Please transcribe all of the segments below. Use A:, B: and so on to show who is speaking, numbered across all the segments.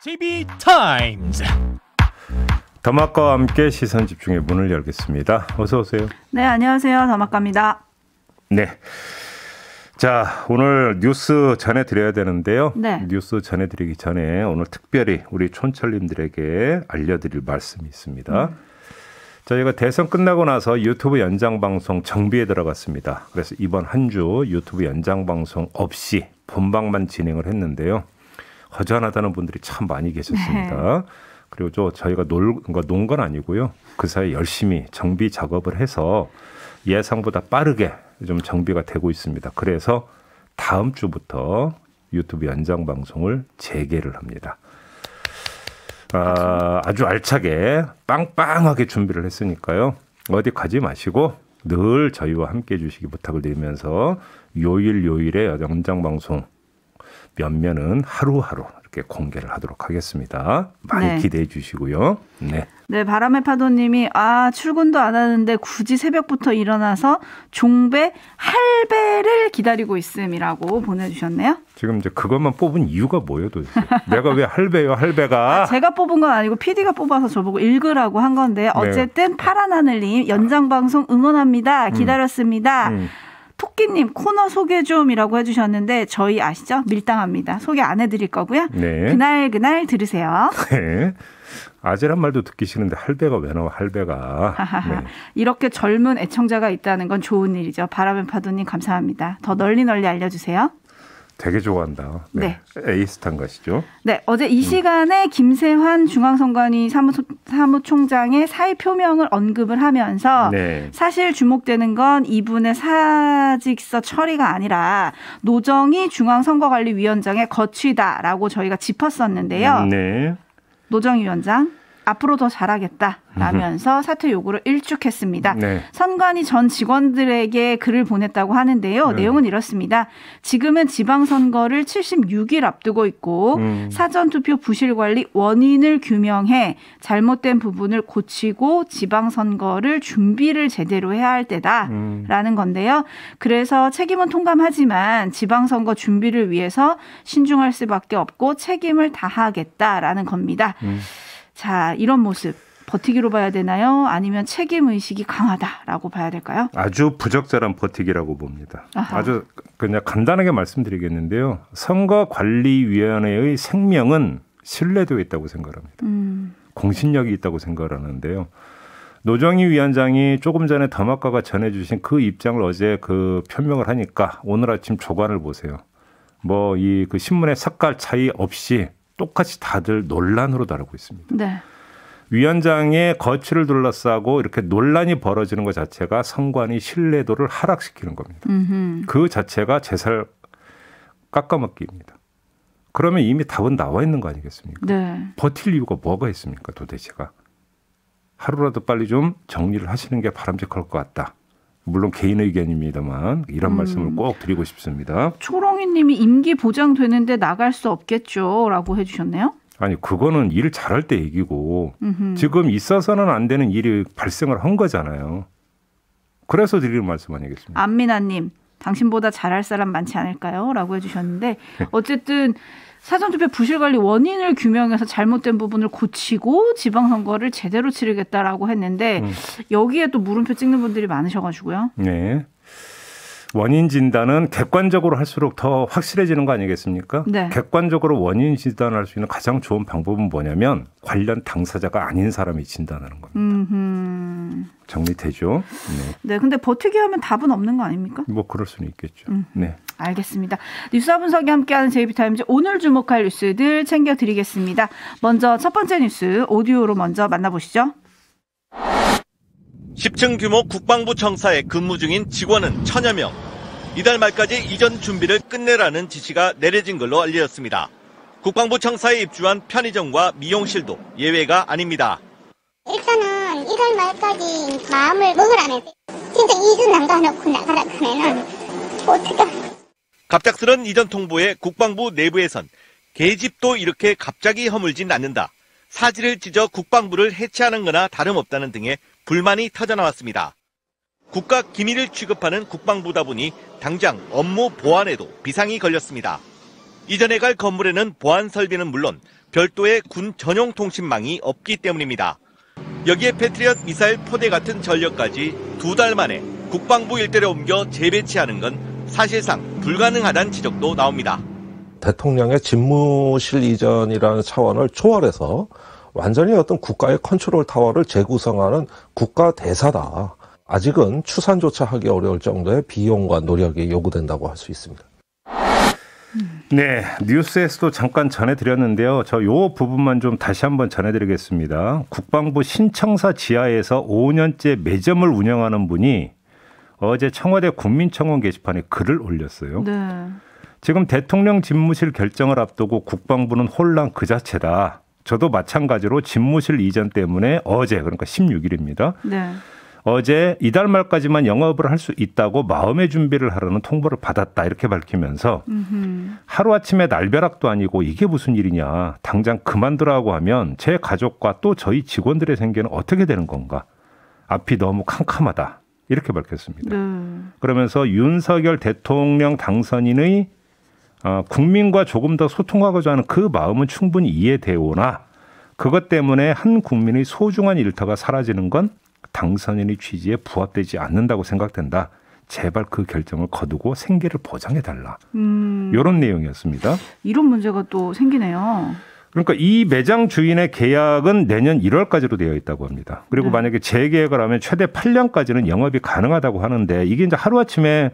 A: TV
B: 타임즈.
C: 더마과 함께 시선 집중의 문을 열겠습니다. 어서 오세요.
A: 네, 안녕하세요. 더마카입니다.
C: 네. 자, 오늘 뉴스 전해드려야 되는데요. 네. 뉴스 전해드리기 전에 오늘 특별히 우리 촌철님들에게 알려드릴 말씀이 있습니다. 음. 저희가 대선 끝나고 나서 유튜브 연장 방송 정비에 들어갔습니다. 그래서 이번 한 주 유튜브 연장 방송 없이 본방만 진행을 했는데요. 허전하다는 분들이 참 많이 계셨습니다. 네. 그리고 저 저희가 놀, 그건 그러니까 아니고요. 그 사이 열심히 정비 작업을 해서 예상보다 빠르게 좀 정비가 되고 있습니다. 그래서 다음 주부터 유튜브 연장 방송을 재개를 합니다. 아, 아주 알차게 빵빵하게 준비를 했으니까요. 어디 가지 마시고 늘 저희와 함께 해주시기 부탁을 드리면서 요일 요일의 연장 방송 면 면은 하루하루 이렇게 공개를 하도록 하겠습니다. 많이 네. 기대해 주시고요. 네.
A: 네, 바람의 파도님이 아 출근도 안 하는데 굳이 새벽부터 일어나서 종배 할배를 기다리고 있음이라고 보내주셨네요.
C: 지금 이제 그것만 뽑은 이유가 뭐예요, 도대체? 내가 왜 할배요, 할배가? 아, 제가
A: 뽑은 건 아니고 PD가 뽑아서 저보고 읽으라고 한 건데 네. 어쨌든 네. 파란 하늘님 연장 방송 응원합니다. 기다렸습니다. 음. 음. 토끼님 코너 소개 좀이라고 해주셨는데 저희 아시죠? 밀당합니다. 소개 안 해드릴 거고요. 네. 그날 그날 들으세요.
C: 네. 아재란 말도 듣기 싫은데 할배가 왜 나와 할배가 네.
A: 이렇게 젊은 애청자가 있다는 건 좋은 일이죠. 바람의 파도님 감사합니다. 더 널리 널리 알려주세요.
C: 되게 좋아한다. 네. 네. 에이스탄 것이죠.
A: 네, 어제 이 시간에 음. 김세환 중앙선관위 사무, 소 사무총장의 사의 표명을 언급을 하면서 네. 사실 주목되는 건 이분의 사직서 처리가 아니라 노정이 중앙선거관리위원장의 거취다라고 저희가 짚었었는데요. 음, 네. 노정위원장. 앞으로 더 잘하겠다라면서 사퇴 요구를 일축했습니다. 네. 선관위 전 직원들에게 글을 보냈다고 하는데요. 네. 내용은 이렇습니다. 지금은 지방선거를 76일 앞두고 있고 음. 사전투표 부실관리 원인을 규명해 잘못된 부분을 고치고 지방선거를 준비를 제대로 해야 할 때다라는 음. 건데요. 그래서 책임은 통감하지만 지방선거 준비를 위해서 신중할 수밖에 없고 책임을 다하겠다라는 겁니다. 음. 자, 이런 모습 버티기로 봐야 되나요? 아니면 책임 의식이 강하다라고 봐야 될까요?
C: 아주 부적절한 버티기라고 봅니다. 아하. 아주 그냥 간단하게 말씀드리겠는데요. 선거관리위원회의 생명은 신뢰도에 있다고 생각합니다. 음. 공신력이 있다고 생각하는데요. 노정희 위원장이 조금 전에 더마카가 전해주신 그 입장을 어제 그 표명을 하니까 오늘 아침 조간을 보세요. 뭐 이 그 신문의 색깔 차이 없이 똑같이 다들 논란으로 다루고 있습니다. 네. 위원장의 거취를 둘러싸고 이렇게 논란이 벌어지는 것 자체가 선관위 신뢰도를 하락시키는 겁니다. 음흠. 그 자체가 제살 깎아먹기입니다. 그러면 이미 답은 나와 있는 거 아니겠습니까? 네. 버틸 이유가 뭐가 있습니까 도대체가? 하루라도 빨리 좀 정리를 하시는 게 바람직할 것 같다. 물론 개인 의견입니다만 이런 음. 말씀을 꼭 드리고 싶습니다.
A: 초롱이님이 임기 보장되는데 나갈 수 없겠죠라고 해주셨네요.
C: 아니 그거는 일 잘할 때 얘기고 음흠. 지금 있어서는 안 되는 일이 발생을 한 거잖아요. 그래서 드리는 말씀 아니겠습니까?
A: 안민아님 당신보다 잘할 사람 많지 않을까요?라고 해주셨는데 어쨌든. 사전투표 부실관리 원인을 규명해서 잘못된 부분을 고치고 지방선거를 제대로 치르겠다라고 했는데 음. 여기에 또 물음표 찍는 분들이 많으셔가지고요.
C: 네. 원인 진단은 객관적으로 할수록 더 확실해지는 거 아니겠습니까? 네. 객관적으로 원인 진단할 수 있는 가장 좋은 방법은 뭐냐면 관련 당사자가 아닌 사람이 진단하는
A: 겁니다. 음흠.
C: 정리되죠. 네.
A: 네, 근데 버티기 하면 답은 없는 거 아닙니까?
C: 뭐 그럴 수는 있겠죠. 음. 네.
A: 알겠습니다. 뉴스와 분석이 함께하는 제이비타임즈 오늘 주목할 뉴스들 챙겨드리겠습니다. 먼저 첫 번째 뉴스 오디오로 먼저 만나보시죠.
B: 10층 규모 국방부 청사에 근무 중인 직원은 천여 명. 이달 말까지 이전 준비를 끝내라는 지시가 내려진 걸로 알려졌습니다. 국방부 청사에 입주한 편의점과 미용실도 예외가 아닙니다.
C: 일단은 이달 말까지 마음을 먹으라네. 진짜 2주 남겨놓고 나가라 그러면 어떡하
B: 갑작스런 이전 통보에 국방부 내부에선 개집도 이렇게 갑자기 허물진 않는다. 사지를 찢어 국방부를 해체하는 거나 다름없다는 등의 불만이 터져나왔습니다. 국가 기밀을 취급하는 국방부다 보니 당장 업무 보안에도 비상이 걸렸습니다. 이전에 갈 건물에는 보안 설비는 물론 별도의 군 전용 통신망이 없기 때문입니다. 여기에 패트리엇 미사일 포대 같은 전력까지 두 달 만에 국방부 일대로 옮겨 재배치하는 건 사실상 불가능하다는 지적도 나옵니다.
C: 대통령의 집무실 이전이라는 차원을 초월해서 완전히 어떤 국가의 컨트롤 타워를 재구성하는 국가 대사다. 아직은 추산조차 하기 어려울 정도의 비용과 노력이 요구된다고 할 수 있습니다. 네, 뉴스에서도 잠깐 전해드렸는데요. 저 요 부분만 좀 다시 한번 전해드리겠습니다. 국방부 신청사 지하에서 5년째 매점을 운영하는 분이 어제 청와대 국민청원 게시판에 글을 올렸어요. 네. 지금 대통령 집무실 결정을 앞두고 국방부는 혼란 그 자체다. 저도 마찬가지로 집무실 이전 때문에 어제 그러니까 16일입니다. 네. 어제 이달 말까지만 영업을 할 수 있다고 마음의 준비를 하라는 통보를 받았다 이렇게 밝히면서 하루 아침에 날벼락도 아니고 이게 무슨 일이냐 당장 그만두라고 하면 제 가족과 또 저희 직원들의 생계는 어떻게 되는 건가 앞이 너무 캄캄하다 이렇게 밝혔습니다. 네. 그러면서 윤석열 대통령 당선인의 어, 국민과 조금 더 소통하고자 하는 그 마음은 충분히 이해되오나 그것 때문에 한 국민의 소중한 일터가 사라지는 건 당선인의 취지에 부합되지 않는다고 생각된다. 제발 그 결정을 거두고 생계를 보장해 달라. 음. 이런 내용이었습니다.
A: 이런 문제가 또 생기네요.
C: 그러니까 이 매장 주인의 계약은 내년 1월까지로 되어 있다고 합니다. 그리고 네. 만약에 재계약을 하면 최대 8년까지는 영업이 가능하다고 하는데 이게 이제 하루아침에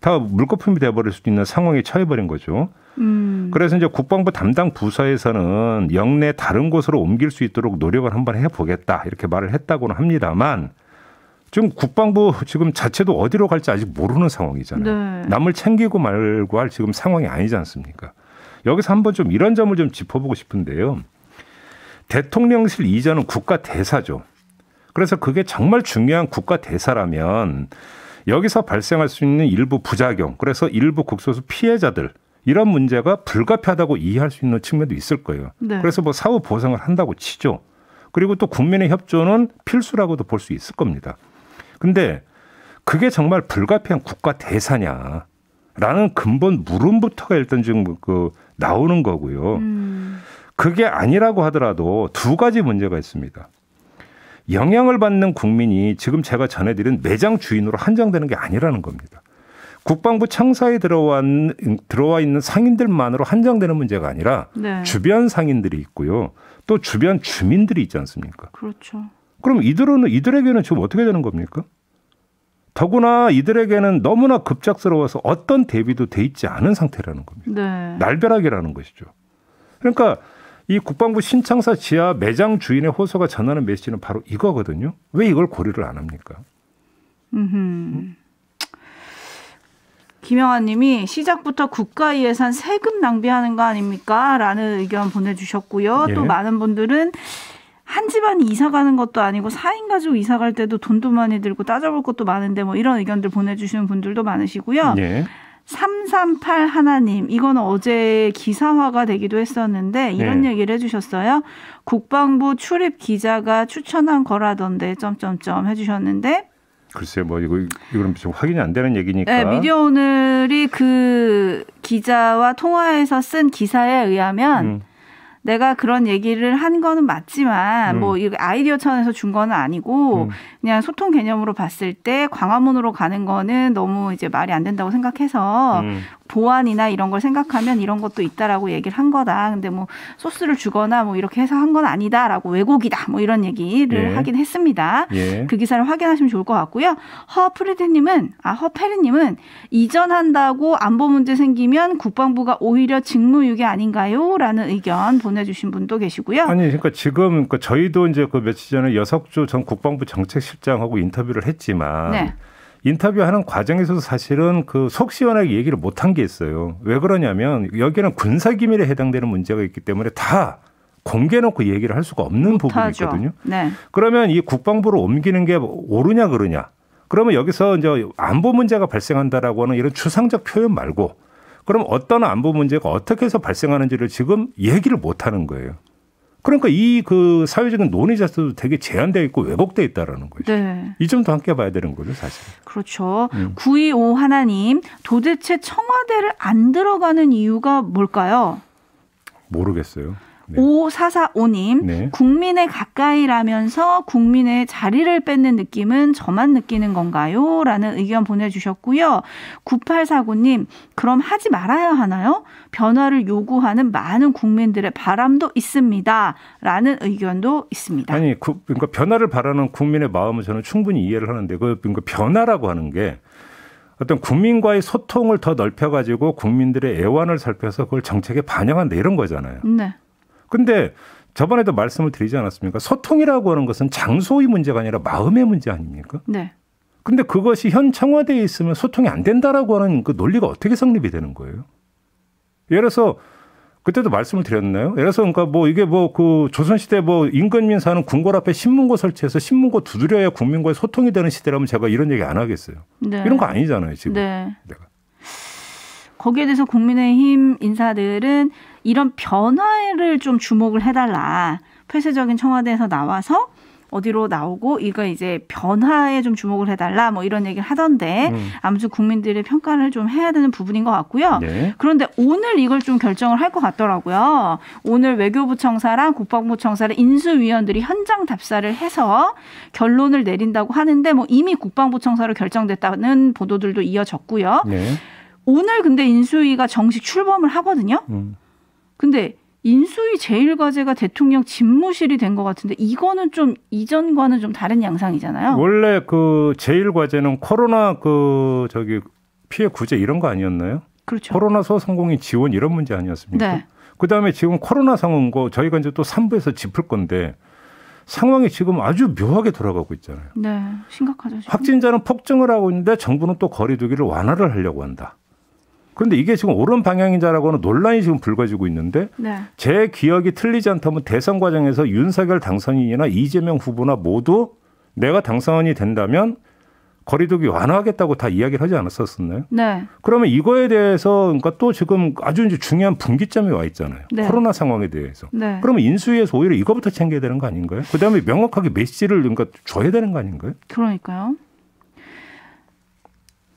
C: 다 물거품이 돼버릴 수도 있는 상황에 처해버린 거죠. 음. 그래서 이제 국방부 담당 부서에서는 영내 다른 곳으로 옮길 수 있도록 노력을 한번 해보겠다 이렇게 말을 했다고는 합니다만 지금 국방부 지금 자체도 어디로 갈지 아직 모르는 상황이잖아요. 네. 남을 챙기고 말고 할 지금 상황이 아니지 않습니까? 여기서 한번 좀 이런 점을 좀 짚어보고 싶은데요. 대통령실 이전은 국가 대사죠. 그래서 그게 정말 중요한 국가 대사라면 여기서 발생할 수 있는 일부 부작용, 그래서 일부 국소수 피해자들 이런 문제가 불가피하다고 이해할 수 있는 측면도 있을 거예요. 네. 그래서 뭐 사후 보상을 한다고 치죠. 그리고 또 국민의 협조는 필수라고도 볼 수 있을 겁니다. 근데 그게 정말 불가피한 국가 대사냐? 라는 근본 물음부터가 일단 지금 그 나오는 거고요. 음. 그게 아니라고 하더라도 두 가지 문제가 있습니다. 영향을 받는 국민이 지금 제가 전해드린 매장 주인으로 한정되는 게 아니라는 겁니다. 국방부 청사에 들어와, 들어와 있는 상인들만으로 한정되는 문제가 아니라 네. 주변 상인들이 있고요. 또 주변 주민들이 있지 않습니까? 그렇죠. 그럼 이들은 이들에게는 지금 어떻게 되는 겁니까? 더구나 이들에게는 너무나 급작스러워서 어떤 대비도 돼 있지 않은 상태라는 겁니다. 네. 날벼락이라는 것이죠. 그러니까 이 국방부 신창사 지하 매장 주인의 호소가 전하는 메시지는 바로 이거거든요. 왜 이걸 고려를 안 합니까?
A: 음. 김영아님이 시작부터 국가 예산 세금 낭비하는 거 아닙니까? 라는 의견 보내주셨고요. 예. 또 많은 분들은 한 집안이 이사 가는 것도 아니고 사인 가지고 이사 갈 때도 돈도 많이 들고 따져볼 것도 많은데 뭐 이런 의견들 보내주시는 분들도 많으시고요. 예. 338 하나님, 이건 어제 기사화가 되기도 했었는데 이런 네. 얘기를 해주셨어요. 국방부 출입 기자가 추천한 거라던데 점점점 해주셨는데
C: 글쎄 뭐 이거 이거 지금 확인이 안 되는 얘기니까. 네, 미디어
A: 오늘이 그 기자와 통화해서 쓴 기사에 의하면 음. 내가 그런 얘기를 한 거는 맞지만 뭐 음. 뭐 아이디어 차원에서 준 거는 아니고 음. 그냥 소통 개념으로 봤을 때 광화문으로 가는 거는 너무 이제 말이 안 된다고 생각해서 음. 보안이나 이런 걸 생각하면 이런 것도 있다라고 얘기를 한 거다. 근데 뭐 소스를 주거나 뭐 이렇게 해서 한 건 아니다라고 왜곡이다. 뭐 이런 얘기를 예. 하긴 했습니다. 예. 그 기사를 확인하시면 좋을 것 같고요. 허 프리드님은 아 허페리님은 이전한다고 안보 문제 생기면 국방부가 오히려 직무유기 아닌가요?라는 의견 보내주신 분도 계시고요. 아니
C: 그러니까 지금 그러니까 저희도 이제 그 며칠 전에 여석주 전 국방부 정책실장하고 인터뷰를 했지만. 네. 인터뷰하는 과정에서도 사실은 그 속 시원하게 얘기를 못 한 게 있어요. 왜 그러냐면 여기는 군사 기밀에 해당되는 문제가 있기 때문에 다 공개놓고 얘기를 할 수가 없는 부분이거든요. 네. 그러면 이 국방부로 옮기는 게 옳으냐 그러냐? 그러면 여기서 이제 안보 문제가 발생한다라고 하는 이런 추상적 표현 말고 그럼 어떤 안보 문제가 어떻게 해서 발생하는지를 지금 얘기를 못 하는 거예요. 그러니까 이 그 사회적인 논의 자체도 되게 제한되어 있고 왜곡돼 있다라는
A: 거죠. 네.
C: 이 점도 함께 봐야 되는 거죠, 사실.
A: 그렇죠. 음. 925 하나님, 도대체 청와대를 안 들어가는 이유가 뭘까요?
C: 모르겠어요.
A: 네. 5445님 네. 국민에 가까이라면서 국민의 자리를 뺏는 느낌은 저만 느끼는 건가요? 라는 의견 보내주셨고요. 9849님 그럼 하지 말아야 하나요? 변화를 요구하는 많은 국민들의 바람도 있습니다. 라는 의견도
C: 있습니다. 아니 그, 그러니까 변화를 바라는 국민의 마음을 저는 충분히 이해를 하는데 그 그러니까 변화라고 하는 게 어떤 국민과의 소통을 더 넓혀가지고 국민들의 애환을 살펴서 그걸 정책에 반영한다 이런 거잖아요. 네. 근데 저번에도 말씀을 드리지 않았습니까? 소통이라고 하는 것은 장소의 문제가 아니라 마음의 문제 아닙니까? 네. 근데 그것이 현 청와대에 있으면 소통이 안 된다라고 하는 그 논리가 어떻게 성립이 되는 거예요? 예를 들어서 그때도 말씀을 드렸나요? 예를 들어서 그러니까 뭐 이게 뭐 그 조선시대 뭐 인근민 사는 궁궐 앞에 신문고 설치해서 신문고 두드려야 국민과의 소통이 되는 시대라면 제가 이런 얘기 안 하겠어요. 네. 이런 거 아니잖아요 지금.
A: 네. 내가. 거기에 대해서 국민의힘 인사들은 이런 변화를 좀 주목을 해달라. 폐쇄적인 청와대에서 나와서 어디로 나오고 이거 이제 변화에 좀 주목을 해달라 뭐 이런 얘기를 하던데 음. 아무튼 국민들의 평가를 좀 해야 되는 부분인 것 같고요. 네. 그런데 오늘 이걸 좀 결정을 할 것 같더라고요. 오늘 외교부 청사랑 국방부 청사를 인수위원들이 현장 답사를 해서 결론을 내린다고 하는데 뭐 이미 국방부 청사로 결정됐다는 보도들도 이어졌고요. 네. 오늘 근데 인수위가 정식 출범을 하거든요. 음. 근데 인수위 제일 과제가 대통령 집무실이 된 것 같은데 이거는 좀 이전과는 좀 다른 양상이잖아요.
C: 원래 그 제일 과제는 코로나 그 저기 피해 구제 이런 거 아니었나요? 그렇죠. 코로나 소상공인 지원 이런 문제 아니었습니까? 네. 그다음에 지금 코로나 상황고 뭐 저희가 이제 또 3부에서 짚을 건데 상황이 지금 아주 묘하게 돌아가고 있잖아요.
A: 네, 심각하죠. 지금.
C: 확진자는 폭증을 하고 있는데 정부는 또 거리두기를 완화를 하려고 한다. 그런데 이게 지금 옳은 방향인자라고는 논란이 지금 불거지고 있는데 네. 제 기억이 틀리지 않다면 대선 과정에서 윤석열 당선인이나 이재명 후보나 모두 내가 당선이 된다면 거리두기 완화하겠다고 다 이야기를 하지 않았었었나요? 네. 그러면 이거에 대해서 그러니까 또 지금 아주 이제 중요한 분기점이 와 있잖아요. 네. 코로나 상황에 대해서. 네. 그러면 인수위에서 오히려 이거부터 챙겨야 되는 거 아닌가요? 그다음에 명확하게 메시지를 그러니까 줘야 되는 거 아닌가요?
A: 그러니까요.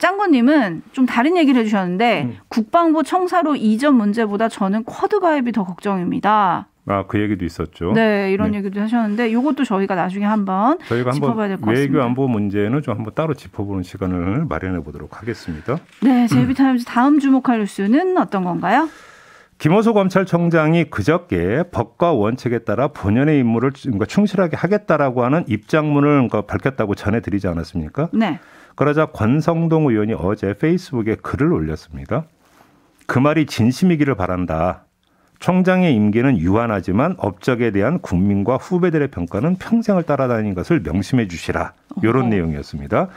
A: 짱구님은 좀 다른 얘기를 해주셨는데 음. 국방부 청사로 이전 문제보다 저는 쿼드 가입이 더 걱정입니다.
C: 아, 그 얘기도 있었죠. 네, 이런 네.
A: 얘기도 하셨는데 이것도 저희가 나중에 한번 저희가 짚어봐야 될 것 같습니다. 외교
C: 안보 문제는 좀 한번 따로 짚어보는 시간을 마련해 보도록 하겠습니다.
A: 네, 음. 제이비타임즈 다음 주목할 뉴스는 어떤 건가요?
C: 김호수 검찰총장이 그저께 법과 원칙에 따라 본연의 임무를 그러니까 충실하게 하겠다라고 하는 입장문을 그 밝혔다고 전해드리지 않았습니까? 네. 그러자 권성동 의원이 어제 페이스북에 글을 올렸습니다. 그 말이 진심이기를 바란다. 총장의 임기는 유한하지만 업적에 대한 국민과 후배들의 평가는 평생을 따라다니는 것을 명심해 주시라. 이런 내용이었습니다.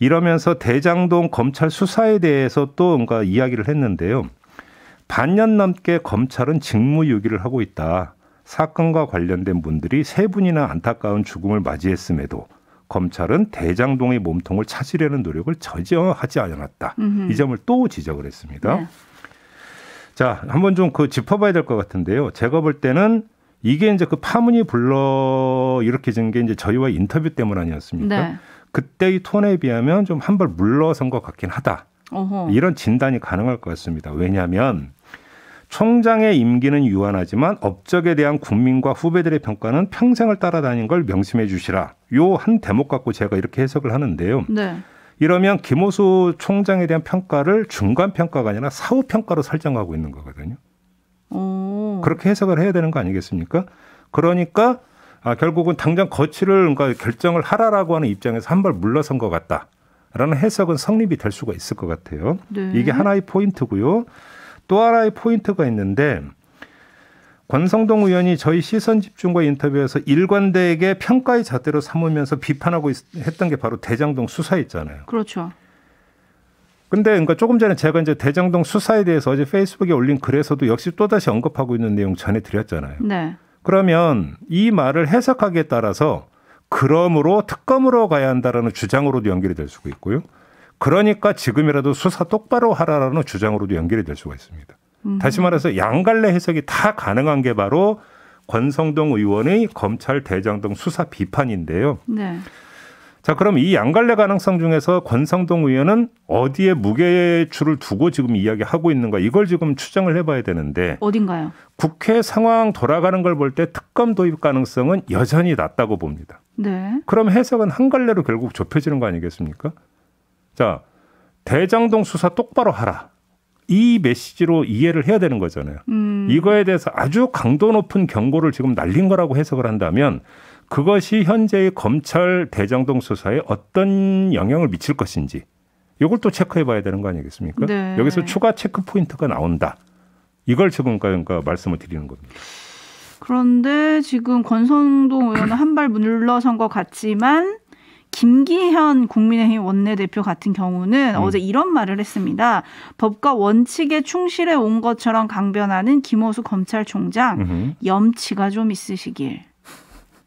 C: 이러면서 대장동 검찰 수사에 대해서 또 뭔가 이야기를 했는데요. 반년 넘게 검찰은 직무유기를 하고 있다. 사건과 관련된 분들이 세 분이나 안타까운 죽음을 맞이했음에도 검찰은 대장동의 몸통을 찾으려는 노력을 전혀 하지 않았다. 음흠. 이 점을 또 지적을 했습니다. 네. 자, 한 번 좀 그 짚어봐야 될 것 같은데요. 제가 볼 때는 이게 이제 그 파문이 불러 이렇게 된 게 이제 저희와 인터뷰 때문 아니었습니까? 네. 그때의 톤에 비하면 좀 한 발 물러선 것 같긴 하다. 어허. 이런 진단이 가능할 것 같습니다. 왜냐하면 총장의 임기는 유한하지만 업적에 대한 국민과 후배들의 평가는 평생을 따라다닌 걸 명심해 주시라. 요한 대목 갖고 제가 이렇게 해석을 하는데요. 네. 이러면 김호수 총장에 대한 평가를 중간 평가가 아니라 사후 평가로 설정하고 있는 거거든요.
A: 오. 어.
C: 그렇게 해석을 해야 되는 거 아니겠습니까? 그러니까 아, 결국은 당장 거취를 그러니까 결정을 하라라고 하는 입장에서 한 발 물러선 것 같다라는 해석은 성립이 될 수가 있을 것 같아요. 네. 이게 하나의 포인트고요. 또 하나의 포인트가 있는데 권성동 의원이 저희 시선 집중과 인터뷰에서 일관되게 평가의 잣대로 삼으면서 비판하고 있, 했던 게 바로 대장동 수사였잖아요. 그렇죠. 근데 그러니까 조금 전에 제가 이제 대장동 수사에 대해서 어제 페이스북에 올린 글에서도 역시 또다시 언급하고 있는 내용 전해드렸잖아요. 네. 그러면 이 말을 해석하기에 따라서 그러므로 특검으로 가야 한다라는 주장으로도 연결이 될 수가 있고요. 그러니까 지금이라도 수사 똑바로 하라라는 주장으로도 연결이 될 수가 있습니다. 다시 말해서 양갈래 해석이 다 가능한 게 바로 권성동 의원의 검찰 대장 동 수사 비판인데요. 네. 자, 그럼 이 양갈래 가능성 중에서 권성동 의원은 어디에 무게줄을 두고 지금 이야기하고 있는가 이걸 지금 추정을 해봐야 되는데 어딘가요? 국회 상황 돌아가는 걸 볼 때 특검 도입 가능성은 여전히 낮다고 봅니다. 네. 그럼 해석은 한 갈래로 결국 좁혀지는 거 아니겠습니까? 자, 대장동 수사 똑바로 하라. 이 메시지로 이해를 해야 되는 거잖아요. 음. 이거에 대해서 아주 강도 높은 경고를 지금 날린 거라고 해석을 한다면 그것이 현재의 검찰 대장동 수사에 어떤 영향을 미칠 것인지 이걸 또 체크해 봐야 되는 거 아니겠습니까? 네. 여기서 추가 체크 포인트가 나온다. 이걸 지금 그러니까 말씀을 드리는 겁니다.
A: 그런데 지금 권성동 의원은 한 발 물러선 것 같지만 김기현 국민의힘 원내대표 같은 경우는 음. 어제 이런 말을 했습니다. 법과 원칙에 충실해 온 것처럼 강변하는 김호수 검찰총장 음 염치가 좀 있으시길.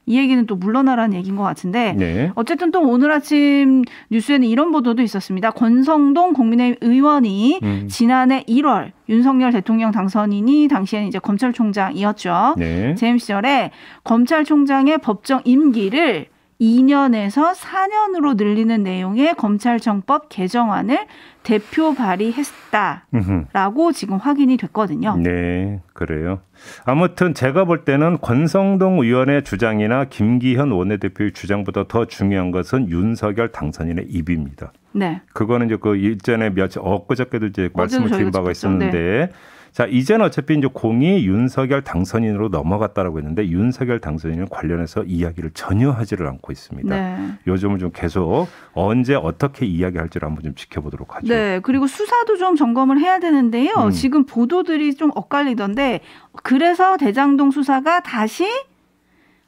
A: 이 얘기는 또 물러나라는 얘기인 것 같은데 네. 어쨌든 또 오늘 아침 뉴스에는 이런 보도도 있었습니다. 권성동 국민의힘 의원이 음. 지난해 1월 윤석열 대통령 당선인이 당시에는 이제 검찰총장이었죠. 네. 재임 시절에 검찰총장의 법정 임기를 2년에서 4년으로 늘리는 내용의 검찰청법 개정안을 대표 발의했다라고 지금 확인이 됐거든요.
C: 네, 그래요. 아무튼 제가 볼 때는 권성동 의원의 주장이나 김기현 원내대표의 주장보다 더 중요한 것은 윤석열 당선인의 입입니다. 네. 그거는 이제 그 일전에 며칠 엊그저께도 이제 말씀을 드린 바가 네. 있었는데 네. 자, 이제는 어차피 이제 공이 윤석열 당선인으로 넘어갔다라고 했는데 윤석열 당선인은 관련해서 이야기를 전혀 하지를 않고 있습니다. 네. 요즘은 좀 계속 언제 어떻게 이야기할지를 한번 좀 지켜보도록
A: 하죠. 네. 그리고 수사도 좀 점검을 해야 되는데요. 음. 지금 보도들이 좀 엇갈리던데 그래서 대장동 수사가 다시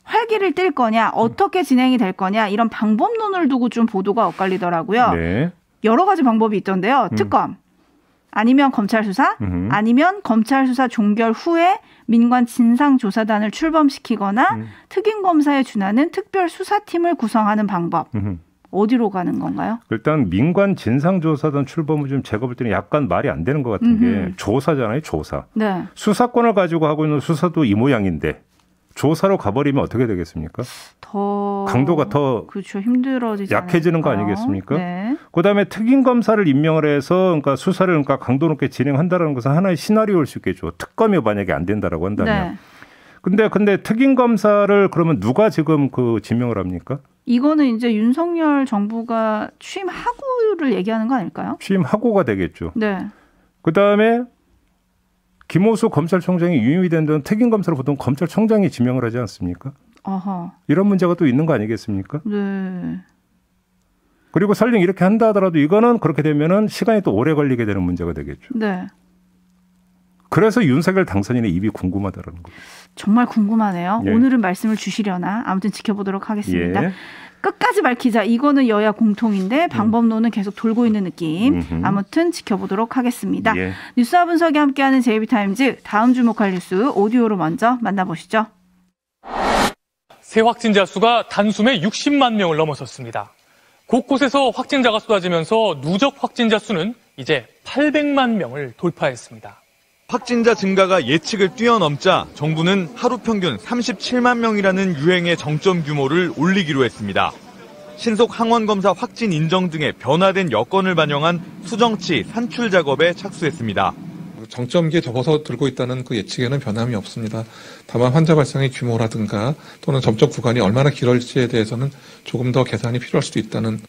A: 활기를 띨 거냐, 어떻게 진행이 될 거냐 이런 방법론을 두고 좀 보도가 엇갈리더라고요. 네. 여러 가지 방법이 있던데요. 특검. 음. 아니면 검찰 수사, 음 아니면 검찰 수사 종결 후에 민관 진상조사단을 출범시키거나 음. 특임검사에 준하는 특별수사팀을 구성하는 방법. 음 어디로 가는 건가요?
C: 일단 민관 진상조사단 출범을 좀 제가 볼 때는 약간 말이 안 되는 것 같은 음흠. 게 조사잖아요, 조사. 네. 수사권을 가지고 하고 있는 수사도 이 모양인데 조사로 가버리면 어떻게 되겠습니까?
A: 더 강도가 더 그렇죠. 힘들어지 약해지는 거 아니겠습니까? 네.
C: 그다음에 특임 검사를 임명을 해서 그러니까 수사를 그러니까 강도 높게 진행한다라는 것은 하나의 시나리오일 수 있겠죠. 특검이 만약에 안 된다라고 한다면. 네. 근데 근데 특임 검사를 그러면 누가 지금 그 지명을 합니까?
A: 이거는 이제 윤석열 정부가 취임하고를 얘기하는 거 아닐까요?
C: 취임하고가 되겠죠. 네. 그다음에 김호수 검찰총장이 유임이 된 데는 특임검사로 보통 검찰총장이 지명을 하지 않습니까? 아하. 이런 문제가 또 있는 거 아니겠습니까?
A: 네.
C: 그리고 설령 이렇게 한다 하더라도 이거는 그렇게 되면은 시간이 또 오래 걸리게 되는 문제가 되겠죠. 네. 그래서 윤석열 당선인의 입이 궁금하다라는 거죠.
A: 정말 궁금하네요. 예. 오늘은 말씀을 주시려나 아무튼 지켜보도록 하겠습니다. 예. 끝까지 밝히자 이거는 여야 공통인데 음. 방법론은 계속 돌고 있는 느낌. 아무튼 지켜보도록 하겠습니다. 예. 뉴스와 분석이 함께하는 제이비타임즈 다음 주목할 뉴스 오디오로 먼저 만나보시죠.
B: 새 확진자 수가 단숨에 60만 명을 넘어섰습니다. 곳곳에서 확진자가 쏟아지면서 누적 확진자 수는 이제 800만 명을 돌파했습니다. 확진자 증가가 예측을 뛰어넘자 정부는 하루 평균 37만 명이라는 유행의 정점 규모를 올리기로 했습니다. 신속 항원검사 확진 인정 등의 변화된 여건을 반영한 수정치 산출 작업에 착수했습니다. 정점기에 접어서들고 있다는 그 예측에는 변함이 없습니다. 다만 환자 발생의 규모라든가 또는 점점 구간이 얼마나 길어질지에 대해서는 조금 더 계산이 필요할 수도 있다는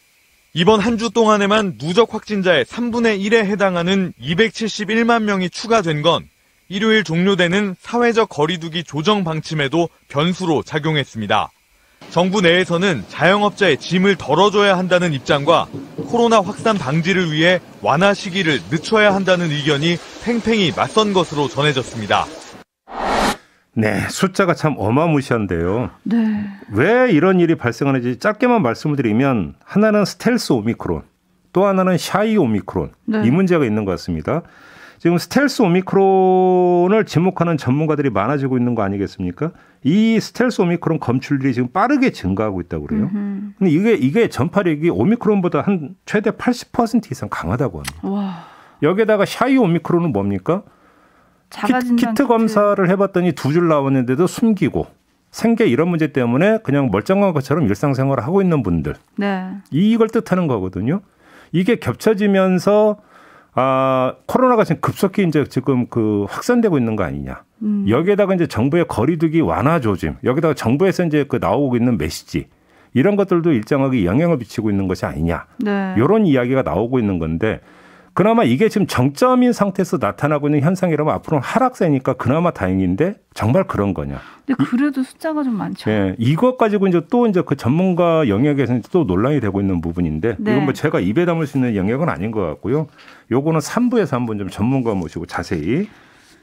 B: 이번 한 주 동안에만 누적 확진자의 3분의 1에 해당하는 271만 명이 추가된 건 일요일 종료되는 사회적 거리두기 조정 방침에도 변수로 작용했습니다. 정부 내에서는 자영업자의 짐을 덜어줘야 한다는 입장과 코로나 확산 방지를 위해 완화 시기를 늦춰야 한다는 의견이 팽팽히 맞선 것으로 전해졌습니다.
C: 네, 숫자가 참 어마무시한데요. 네. 왜 이런 일이 발생하는지 짧게만 말씀을 드리면 하나는 스텔스 오미크론, 또 하나는 샤이 오미크론 네. 이 문제가 있는 것 같습니다. 지금 스텔스 오미크론을 지목하는 전문가들이 많아지고 있는 거 아니겠습니까? 이 스텔스 오미크론 검출률이 지금 빠르게 증가하고 있다고 그래요. 음흠. 근데 이게 이게 전파력이 오미크론보다 한 최대 80% 이상 강하다고 합니다. 와. 여기에다가 샤이 오미크론은 뭡니까? 작아 키트, 키트 검사를 해봤더니 두 줄 나오는데도 숨기고 생계 이런 문제 때문에 그냥 멀쩡한 것처럼 일상생활을 하고 있는 분들 네. 이걸 뜻하는 거거든요. 이게 겹쳐지면서 아 코로나가 지금 급속히 이제 지금 그 확산되고 있는 거 아니냐. 음. 여기에다가 이제 정부의 거리두기 완화 조짐, 여기다가 정부에서 이제 그 나오고 있는 메시지 이런 것들도 일정하게 영향을 미치고 있는 것이 아니냐. 네. 이런 이야기가 나오고 있는 건데 그나마 이게 지금 정점인 상태에서 나타나고 있는 현상이라면 앞으로 하락세니까 그나마 다행인데 정말 그런 거냐?
A: 근데 그래도 이, 숫자가 좀 많죠.
C: 예, 이것 가지고 이제 또 이제 그 전문가 영역에서 또 논란이 되고 있는 부분인데 네. 이건 뭐 제가 입에 담을 수 있는 영역은 아닌 것 같고요. 요거는 3부에서 한번 좀 전문가 모시고 자세히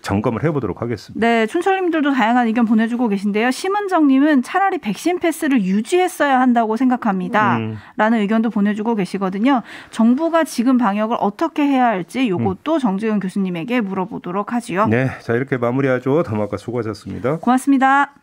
C: 점검을 해보도록 하겠습니다.
A: 네, 춘철님들도 다양한 의견 보내주고 계신데요. 심은정님은 차라리 백신 패스를 유지했어야 한다고 생각합니다. 음. 라는 의견도 보내주고 계시거든요. 정부가 지금 방역을 어떻게 해야 할지 이것도 음. 정재현 교수님에게 물어보도록 하지요. 네,
C: 자 이렇게 마무리하죠. 담화가 수고하셨습니다.
A: 고맙습니다.